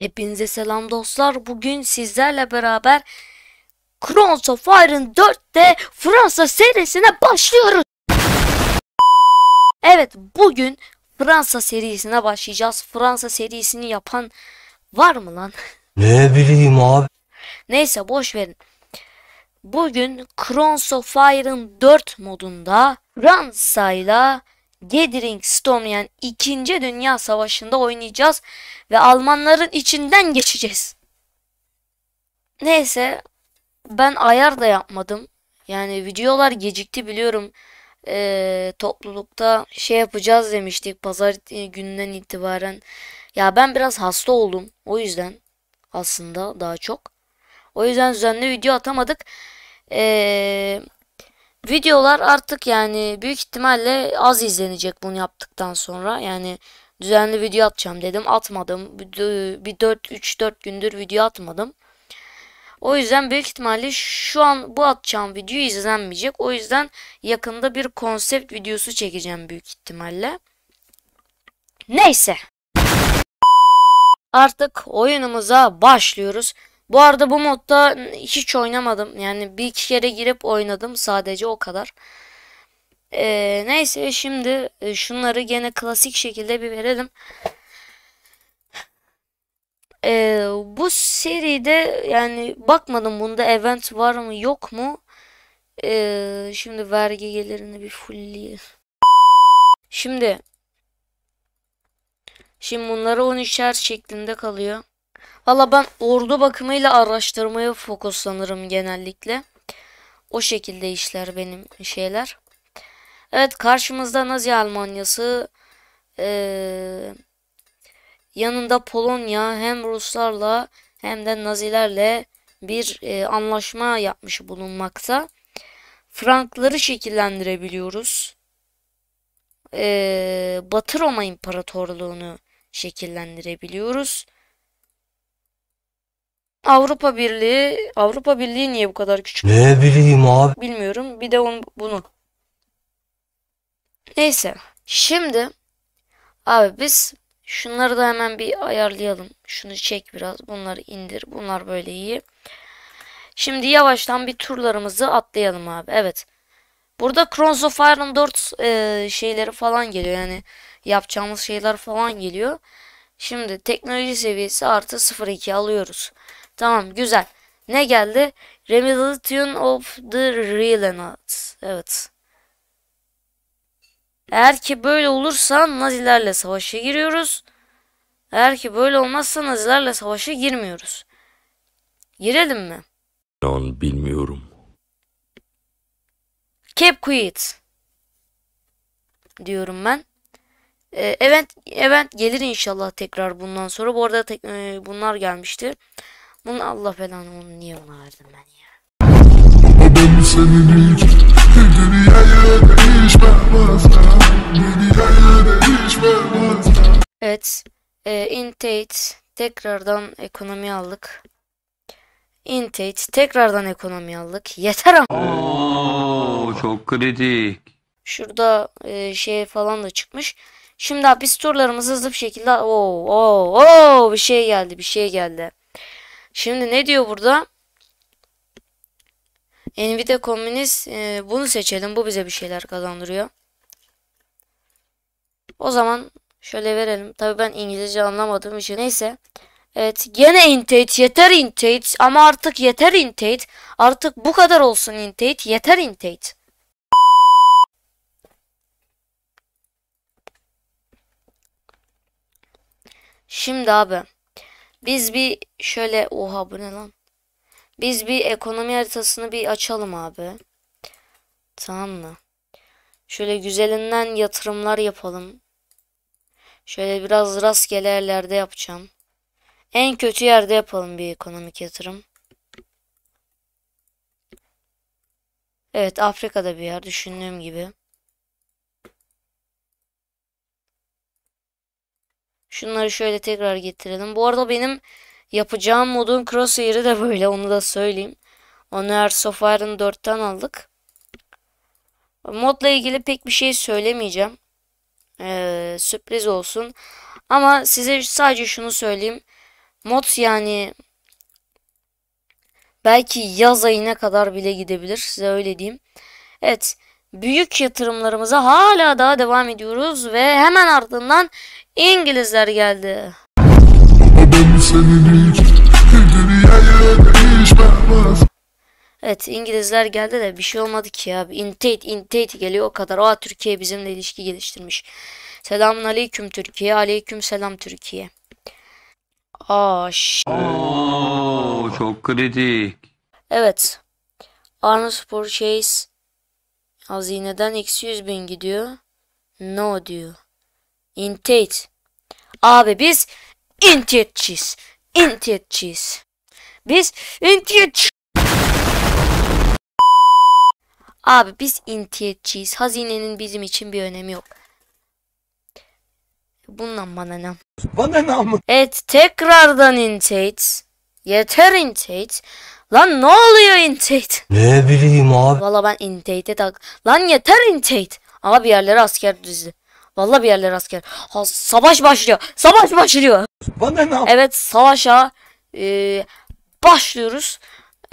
Hepinize selam dostlar. Bugün sizlerle beraber Chronos of Iron 4'te Fransa serisine başlıyoruz. Evet bugün Fransa serisine başlayacağız. Fransa serisini yapan var mı lan? Ne bileyim abi. Neyse boş verin. Bugün Chronos of Iron 4 modunda Fransa ile Gathering Storm yani 2. Dünya Savaşı'nda oynayacağız ve Almanların içinden geçeceğiz. Neyse ben ayar da yapmadım. Yani videolar gecikti biliyorum. Ee, toplulukta şey yapacağız demiştik pazar gününden itibaren. Ya ben biraz hasta oldum o yüzden aslında daha çok. O yüzden düzenli video atamadık. Eee videolar artık yani büyük ihtimalle az izlenecek bunu yaptıktan sonra. Yani düzenli video atacağım dedim. Atmadım. Bir 4 3 4 gündür video atmadım. O yüzden büyük ihtimalle şu an bu atacağım video izlenmeyecek. O yüzden yakında bir konsept videosu çekeceğim büyük ihtimalle. Neyse. Artık oyunumuza başlıyoruz. Bu arada bu modda hiç oynamadım. Yani bir iki kere girip oynadım sadece o kadar. Ee, neyse şimdi e, şunları gene klasik şekilde bir verelim. Ee, bu seride yani bakmadım bunda event var mı yok mu? Ee, şimdi vergi gelirini bir fullleyelim. Şimdi Şimdi bunları 13'er şeklinde kalıyor. Valla ben ordu bakımıyla araştırmaya fokuslanırım genellikle. O şekilde işler benim şeyler. Evet karşımızda Nazi Almanyası. Ee, yanında Polonya hem Ruslarla hem de Nazilerle bir e, anlaşma yapmış bulunmakta. Frankları şekillendirebiliyoruz. Ee, Batı Roma İmparatorluğunu şekillendirebiliyoruz. Avrupa Birliği, Avrupa Birliği niye bu kadar küçük? Ne bileyim abi. Bilmiyorum. Bir de onu, bunu. Neyse. Şimdi abi biz şunları da hemen bir ayarlayalım. Şunu çek biraz. Bunları indir. Bunlar böyle iyi. Şimdi yavaştan bir turlarımızı atlayalım abi. Evet. Burada Cross of Iron 4 e, şeyleri falan geliyor. Yani yapacağımız şeyler falan geliyor. Şimdi teknoloji seviyesi artı 0.2 alıyoruz. Tamam güzel. Ne geldi? Remediation of the Relenat. Evet. Eğer ki böyle olursa Nazilerle savaşa giriyoruz. Eğer ki böyle olmazsa Nazilerle savaşa girmiyoruz. Girelim mi? Ben bilmiyorum. Keep quiet. diyorum ben. Ee, event event gelir inşallah tekrar bundan sonra. Bu arada tek, e, bunlar gelmişti. Bunun Allah belanı onu niye ona ben ya. Ben senin hiç dünyaya değişmemezden Evet e, Intate tekrardan ekonomi aldık Intate tekrardan ekonomi aldık yeter ama Oo, çok kritik Şurada e, şey falan da çıkmış Şimdi hapis turlarımız hızlı bir şekilde o o o bir şey geldi bir şey geldi Şimdi ne diyor burada? Nvidia komünist e, bunu seçelim. Bu bize bir şeyler kazandırıyor. O zaman şöyle verelim. Tabii ben İngilizce anlamadığım için neyse. Evet gene intate yeter intate ama artık yeter intate. Artık bu kadar olsun intate yeter intate. Şimdi abi biz bir şöyle oha bu ne lan? Biz bir ekonomi haritasını bir açalım abi. Tamam mı? Şöyle güzelinden yatırımlar yapalım. Şöyle biraz rastgele yerlerde yapacağım. En kötü yerde yapalım bir ekonomik yatırım. Evet Afrika'da bir yer düşündüğüm gibi. Şunları şöyle tekrar getirelim. Bu arada benim yapacağım modun crosshair'ı da böyle onu da söyleyeyim. Onu Airsoft Iron 4'ten aldık. Modla ilgili pek bir şey söylemeyeceğim. Ee, sürpriz olsun. Ama size sadece şunu söyleyeyim. Mod yani belki yaz ayına kadar bile gidebilir. Size öyle diyeyim. Evet büyük yatırımlarımıza hala daha devam ediyoruz ve hemen ardından İngilizler geldi. Evet İngilizler geldi de bir şey olmadı ki abi. Intate intate geliyor o kadar. Aa Türkiye bizimle ilişki geliştirmiş. Selamun aleyküm Türkiye. Aleyküm selam Türkiye. Aa, Oo, çok kritik. Evet. Arnold Spor Chase hazineden eksi 100 bin gidiyor. No diyor. İntihit. Abi biz intihitçiyiz. İntihitçiyiz. Biz intihitçiyiz. Abi biz intihitçiyiz. Hazinenin bizim için bir önemi yok. Bundan bana ne? Bana ne ama? Evet tekrardan intihit. Yeter intihit. Lan ne oluyor intihit? Ne bileyim abi. Valla ben intihite tak. Lan yeter intihit. Ama bir yerlere asker düzdü. Vallahi bir yerlere asker. Ha, savaş başlıyor. Savaş başlıyor. Bana ne? Evet savaşa e, başlıyoruz.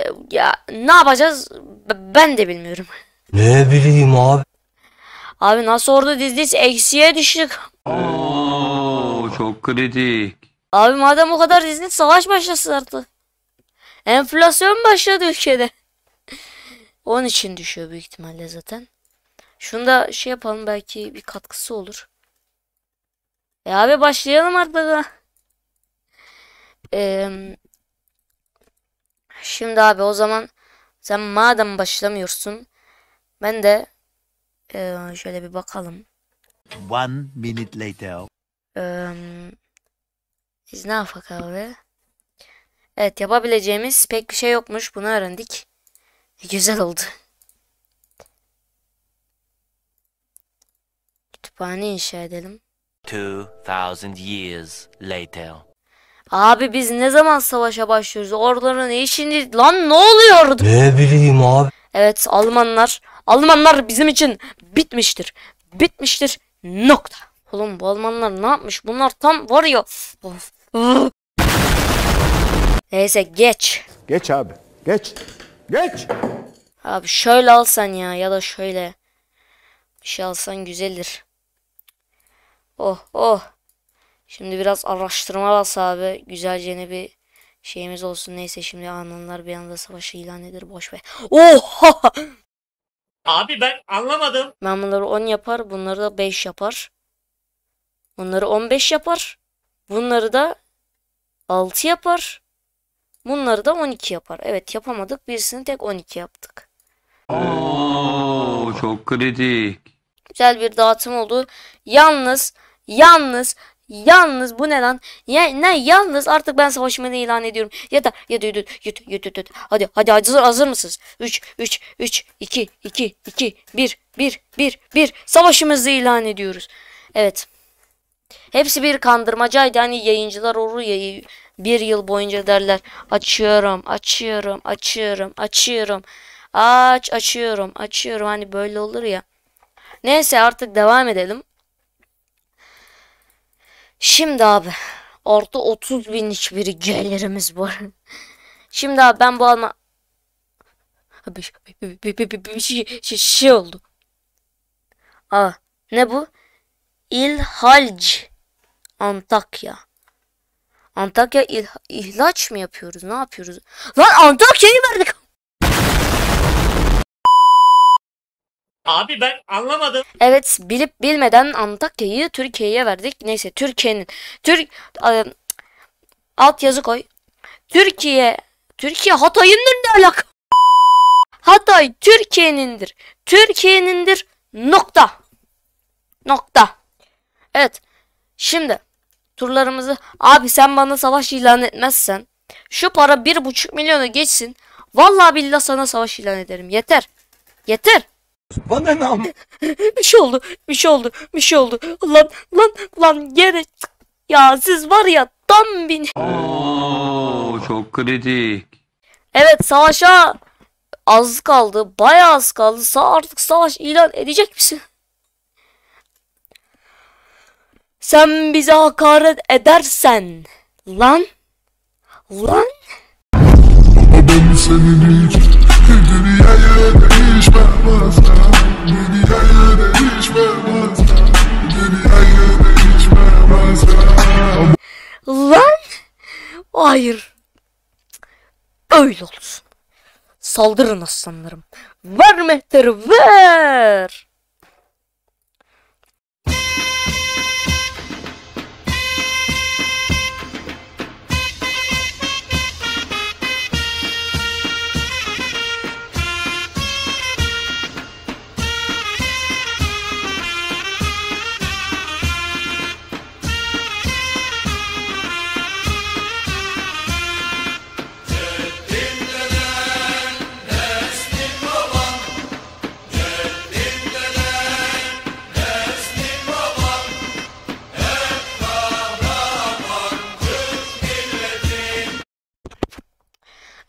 E, ya ne yapacağız? B ben de bilmiyorum. Ne bileyim abi. Abi nasıl orada diz diz Eksiye düştük. Oo, çok kritik. Abi madem o kadar dizdik savaş başlasın artık. Enflasyon başladı ülkede. Onun için düşüyor büyük ihtimalle zaten. Şunu da şey yapalım belki bir katkısı olur. E abi başlayalım artık. Ee, şimdi abi o zaman sen madem başlamıyorsun ben de e, şöyle bir bakalım. One minute later. Ee, biz ne yapak abi? Evet yapabileceğimiz pek bir şey yokmuş. Bunu öğrendik. E, güzel oldu. kütüphane inşa edelim. 2000 years later. Abi biz ne zaman savaşa başlıyoruz? Oraların işini lan ne oluyor? Ne bileyim abi. Evet Almanlar Almanlar bizim için bitmiştir. Bitmiştir. Nokta. Oğlum bu Almanlar ne yapmış? Bunlar tam var ya. Neyse geç. Geç abi. Geç. Geç. Abi şöyle alsan ya ya da şöyle. Bir şey alsan güzeldir. Oh oh. Şimdi biraz araştırma bas abi. Güzelce yeni bir şeyimiz olsun. Neyse şimdi Ananlar bir anda savaşı ilan eder. Boş ver. Oha! Abi ben anlamadım. Ben bunları 10 yapar. Bunları da 5 yapar. Bunları 15 yapar. Bunları da 6 yapar. Bunları da 12 yapar. Evet yapamadık. Birisini tek 12 yaptık. Oo, çok kritik. Güzel bir dağıtım oldu. Yalnız Yalnız Yalnız bu ne lan? Ya, ne yalnız artık ben savaşımı ilan ediyorum. Ya ya da Yeter. yut, yut, yut, yut, yut. Hadi hadi hazır hazır mısınız? 3 3 3 2 2 2 1 1 1 1 savaşımızı ilan ediyoruz. Evet. Hepsi bir kandırmacaydı. Hani yayıncılar olur bir yıl boyunca derler açıyorum, açıyorum, açıyorum, açıyorum. Aç, açıyorum, açıyorum. Hani böyle olur ya. Neyse artık devam edelim. Şimdi abi orta 30 bin hiçbir gelirimiz var. Şimdi abi ben bu alma... Abi şey, şey, şey oldu. Aa, ne bu? İlhalc Antakya. Antakya il, ihlaç mı yapıyoruz? Ne yapıyoruz? Lan Antakya'yı verdik. Abi ben anlamadım. Evet bilip bilmeden Antakya'yı Türkiye'ye verdik. Neyse Türkiye'nin Türk e, alt yazı koy. Türkiye Türkiye Hatay'ındır ne alaka? Hatay Türkiye'nindir. Türkiye'nindir. Nokta. Nokta. Evet. Şimdi turlarımızı abi sen bana savaş ilan etmezsen şu para bir buçuk milyona geçsin. Vallahi billahi sana savaş ilan ederim. Yeter. Yeter. Bana ne am... bir şey oldu, bir şey oldu, bir şey oldu. Lan, lan, lan yere... Ya siz var ya tam bin... Oo, çok kritik. Evet savaşa az kaldı, bayağı az kaldı. Sağ artık savaş ilan edecek misin? Sen bize hakaret edersen lan lan ben senin hiç dünyaya değişmem asla Lan Hayır Öyle olsun Saldırın aslanlarım Ver mehtarı ver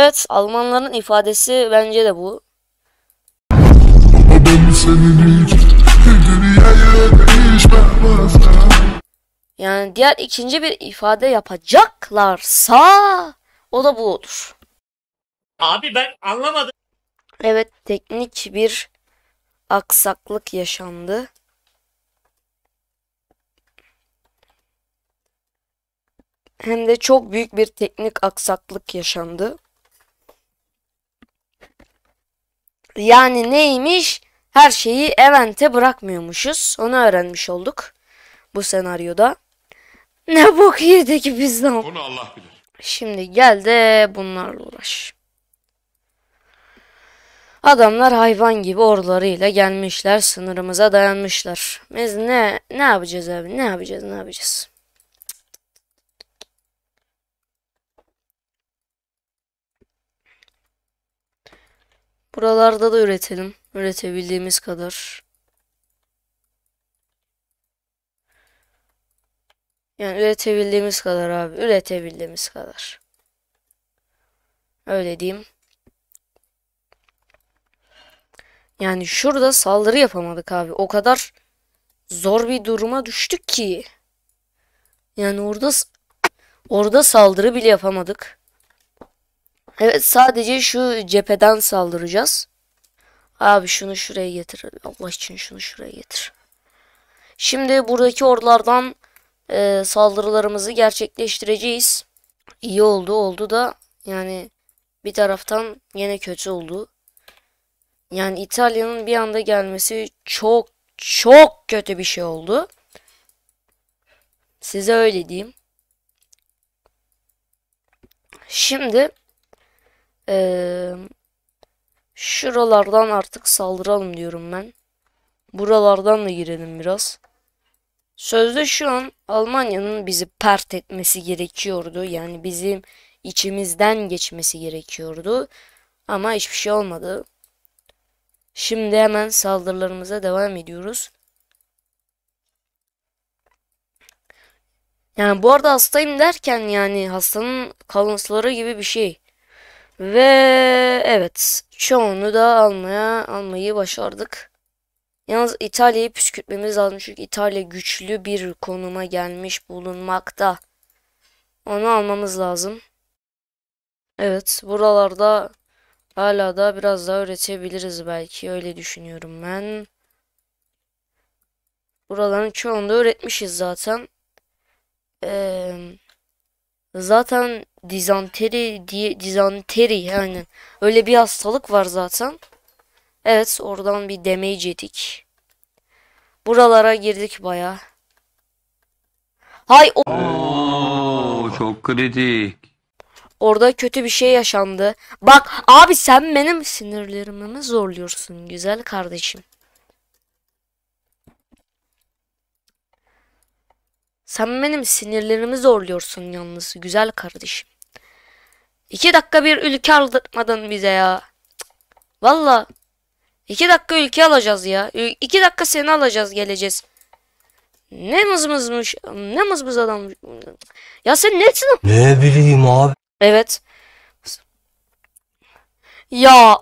Evet Almanların ifadesi bence de bu. Yani diğer ikinci bir ifade yapacaklarsa o da bu olur. Abi ben anlamadım. Evet teknik bir aksaklık yaşandı. Hem de çok büyük bir teknik aksaklık yaşandı. Yani neymiş? Her şeyi evente bırakmıyormuşuz. Onu öğrenmiş olduk. Bu senaryoda. Ne bok yedik biz lan. Bunu Allah bilir. Şimdi gel de bunlarla uğraş. Adamlar hayvan gibi orlarıyla gelmişler, sınırımıza dayanmışlar. Biz ne ne yapacağız abi? Ne yapacağız? Ne yapacağız? Buralarda da üretelim. Üretebildiğimiz kadar. Yani üretebildiğimiz kadar abi. Üretebildiğimiz kadar. Öyle diyeyim. Yani şurada saldırı yapamadık abi. O kadar zor bir duruma düştük ki. Yani orada orada saldırı bile yapamadık. Evet sadece şu cepheden saldıracağız. Abi şunu şuraya getir. Allah için şunu şuraya getir. Şimdi buradaki ordulardan e, saldırılarımızı gerçekleştireceğiz. İyi oldu oldu da yani bir taraftan yine kötü oldu. Yani İtalya'nın bir anda gelmesi çok çok kötü bir şey oldu. Size öyle diyeyim. Şimdi ee, şuralardan artık saldıralım diyorum ben. Buralardan da girelim biraz. Sözde şu an Almanya'nın bizi pert etmesi gerekiyordu. Yani bizim içimizden geçmesi gerekiyordu. Ama hiçbir şey olmadı. Şimdi hemen saldırılarımıza devam ediyoruz. Yani bu arada hastayım derken yani hastanın kalıntıları gibi bir şey. Ve evet çoğunu da almaya almayı başardık. Yalnız İtalya'yı püskürtmemiz lazım çünkü İtalya güçlü bir konuma gelmiş bulunmakta. Onu almamız lazım. Evet buralarda hala da biraz daha üretebiliriz belki öyle düşünüyorum ben. Buraların çoğunu da üretmişiz zaten. Ee, Zaten dizanteri diye dizanteri aynen. Öyle bir hastalık var zaten. Evet oradan bir damage yedik. Buralara girdik baya. Hay o Oo, çok kritik. Orada kötü bir şey yaşandı. Bak abi sen benim sinirlerimi zorluyorsun güzel kardeşim. Sen benim sinirlerimi zorluyorsun yalnız güzel kardeşim. İki dakika bir ülke aldırtmadın bize ya. Valla. İki dakika ülke alacağız ya. Ül iki dakika seni alacağız geleceğiz. Ne mızmızmış. Ne mızmız adam. Ya sen nesin? Ne bileyim abi. Evet. Ya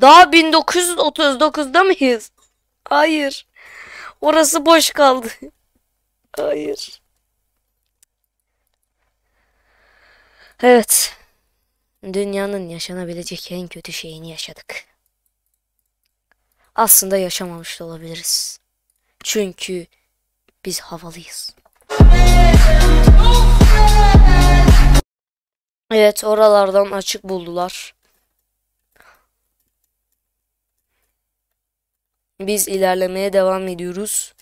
Daha 1939'da mıyız? Hayır. Orası boş kaldı. Hayır. Evet. Dünyanın yaşanabilecek en kötü şeyini yaşadık. Aslında yaşamamış da olabiliriz. Çünkü biz havalıyız. Evet oralardan açık buldular. Biz ilerlemeye devam ediyoruz.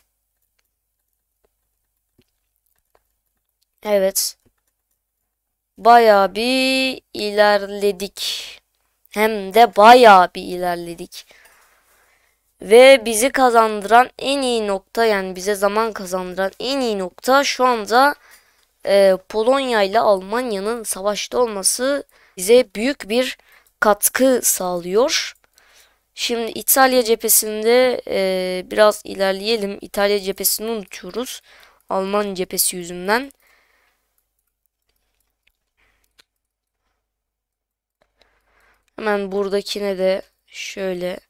Evet. Bayağı bir ilerledik. Hem de bayağı bir ilerledik. Ve bizi kazandıran en iyi nokta yani bize zaman kazandıran en iyi nokta şu anda e, Polonya ile Almanya'nın savaşta olması bize büyük bir katkı sağlıyor. Şimdi İtalya cephesinde e, biraz ilerleyelim. İtalya cephesini unutuyoruz. Alman cephesi yüzünden. Hemen buradakine de şöyle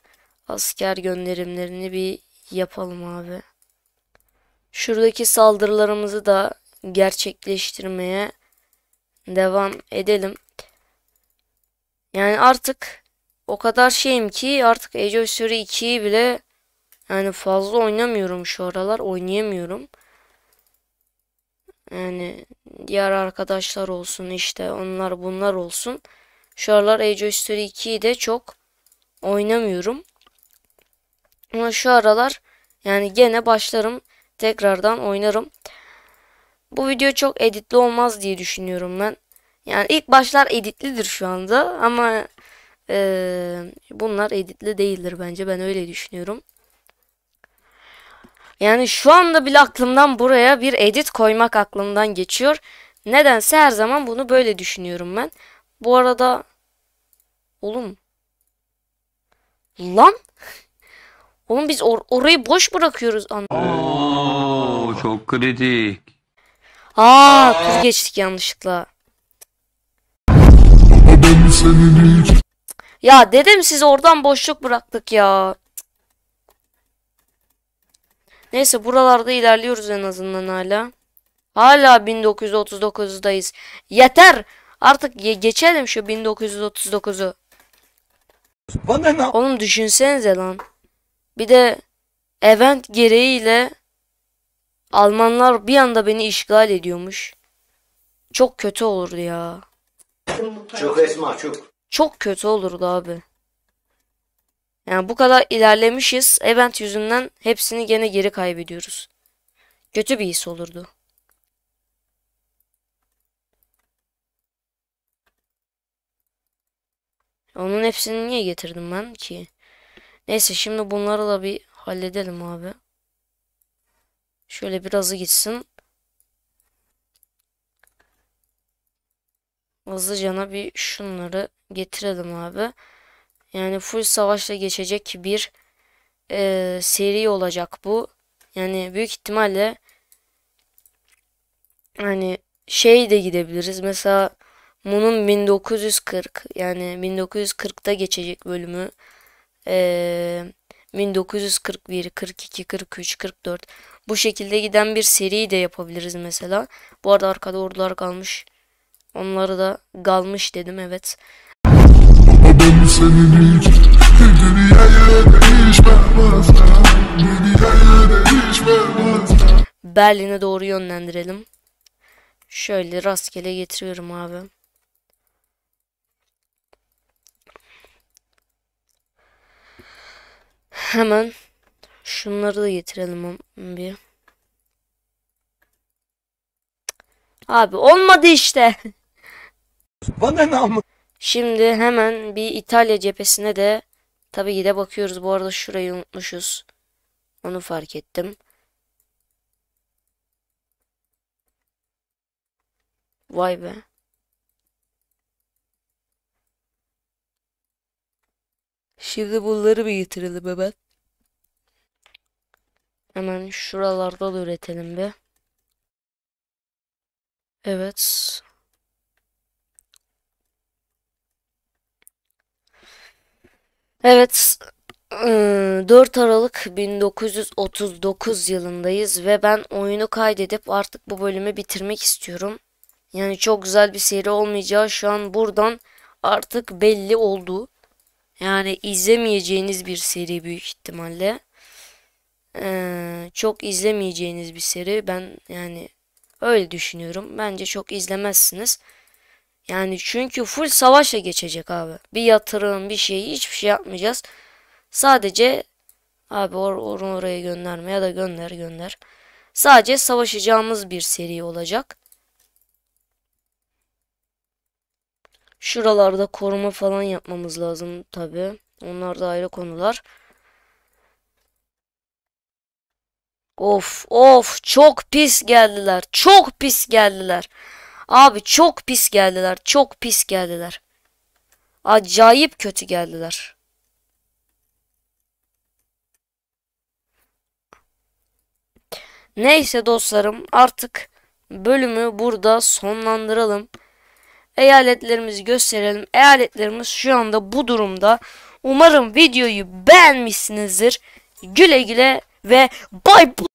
asker gönderimlerini bir yapalım abi. Şuradaki saldırılarımızı da gerçekleştirmeye devam edelim. Yani artık o kadar şeyim ki artık Age of Story 2'yi bile yani fazla oynamıyorum şu aralar. Oynayamıyorum. Yani diğer arkadaşlar olsun işte onlar bunlar olsun. Şu aralar Age of Story 2'yi de çok oynamıyorum. Ama şu aralar yani gene başlarım. Tekrardan oynarım. Bu video çok editli olmaz diye düşünüyorum ben. Yani ilk başlar editlidir şu anda ama ee, bunlar editli değildir bence. Ben öyle düşünüyorum. Yani şu anda bile aklımdan buraya bir edit koymak aklımdan geçiyor. Nedense her zaman bunu böyle düşünüyorum ben. Bu arada... Oğlum. Lan. Oğlum biz or orayı boş bırakıyoruz. Oo, çok kritik. Aa, tur geçtik yanlışlıkla. Ben senin ilk ya dedim siz oradan boşluk bıraktık ya. Neyse buralarda ilerliyoruz en azından hala. Hala 1939'dayız. Yeter! Artık ge geçelim şu 1939'u. Bana ne? Oğlum düşünsenize lan. Bir de event gereğiyle Almanlar bir anda beni işgal ediyormuş. Çok kötü olurdu ya. Çok esma çok. Çok kötü olurdu abi. Yani bu kadar ilerlemişiz. Event yüzünden hepsini gene geri kaybediyoruz. Kötü bir his olurdu. Onun hepsini niye getirdim ben ki? Neyse şimdi bunları da bir halledelim abi. Şöyle biraz gitsin. Hızlıcana bir şunları getirelim abi. Yani full savaşla geçecek bir e, seri olacak bu. Yani büyük ihtimalle hani şey de gidebiliriz. Mesela bunun 1940 yani 1940'ta geçecek bölümü e, 1941, 42, 43, 44 bu şekilde giden bir seri de yapabiliriz mesela. Bu arada arkada ordular kalmış. Onları da kalmış dedim evet ben senin için Dünyaya değişmem asla Dünyaya değişmem asla Berlin'e doğru yönlendirelim. Şöyle rastgele getiriyorum abi. Hemen şunları da getirelim bir. Abi olmadı işte. Bana ne ama? Şimdi hemen bir İtalya cephesine de tabii ki de bakıyoruz. Bu arada şurayı unutmuşuz. Onu fark ettim. Vay be. Şimdi bunları bir getirelim hemen. Hemen şuralarda da üretelim bir. Evet. Evet 4 e, Aralık 1939 yılındayız ve ben oyunu kaydedip artık bu bölümü bitirmek istiyorum. Yani çok güzel bir seri olmayacağı şu an buradan artık belli oldu. Yani izlemeyeceğiniz bir seri büyük ihtimalle. Ee, çok izlemeyeceğiniz bir seri. Ben yani öyle düşünüyorum. Bence çok izlemezsiniz. Yani çünkü full savaşla geçecek abi. Bir yatırım bir şey hiçbir şey yapmayacağız. Sadece abi or or oraya gönderme ya da gönder gönder. Sadece savaşacağımız bir seri olacak. Şuralarda koruma falan yapmamız lazım tabi. Onlar da ayrı konular. Of of çok pis geldiler. Çok pis geldiler. Abi çok pis geldiler. Çok pis geldiler. Acayip kötü geldiler. Neyse dostlarım artık bölümü burada sonlandıralım. Eyaletlerimizi gösterelim. Eyaletlerimiz şu anda bu durumda. Umarım videoyu beğenmişsinizdir. Güle güle ve bay bay.